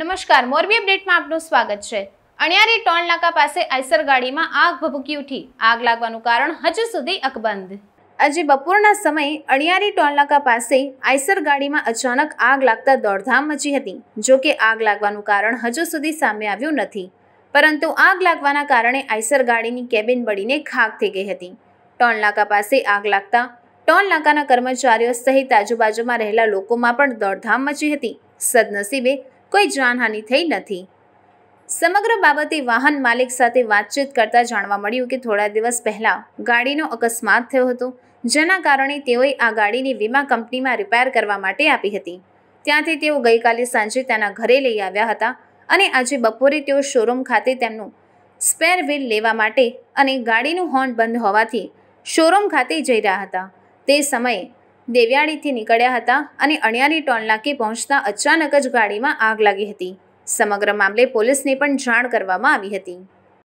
નમસ્કાર મોરબી અપડેટમાં આપનું સ્વાગત છે અણિયારી ટોલ નાકા પાસે આઈસર ગાડીમાં આગ ભભૂકી ઉઠી આગ લાગવાનું કારણ હજુ સુધી અકબંધ આજે બપોરના સમયે અણિયારી ટોલ નાકા પાસે આઈસર ગાડીમાં અચાનક આગ લાગતા દોડધામ મચી હતી જો કે આગ લાગવાનું કારણ હજુ સુધી સામે આવ્યું નથી પરંતુ આગ લાગવાના કારણે આઈસર ગાડીની કેબિન બળીને ખાક થઈ ગઈ હતી ટોલ નાકા પાસે આગ લાગતા ટોલ નાકાના કર્મચારીઓ સહિત આજુબાજુમાં રહેલા લોકોમાં પણ દોડધામ મચી હતી સદનસીબે કોઈ જાનહાનિ થઈ નથી સમગ્ર બાબતે વાહન માલિક સાથે વાતચીત કરતા જાણવા મળ્યું કે થોડા દિવસ પહેલાં ગાડીનો અકસ્માત થયો હતો જેના કારણે તેઓએ આ ગાડીને વીમા કંપનીમાં રિપેર કરવા માટે આપી હતી ત્યાંથી તેઓ ગઈકાલે સાંજે તેના ઘરે લઈ આવ્યા હતા અને આજે બપોરે તેઓ શોરૂમ ખાતે તેમનું સ્પેર વ્હીલ લેવા માટે અને ગાડીનું હોર્ન બંધ હોવાથી શોરૂમ ખાતે જઈ રહ્યા હતા તે સમયે દેવ્યાળીથી નીકળ્યા હતા અને અણિયારી ટોલનાકી પહોંચતા અચાનક જ ગાડીમાં આગ લાગી હતી સમગ્ર મામલે પોલીસને પણ જાણ કરવામાં આવી હતી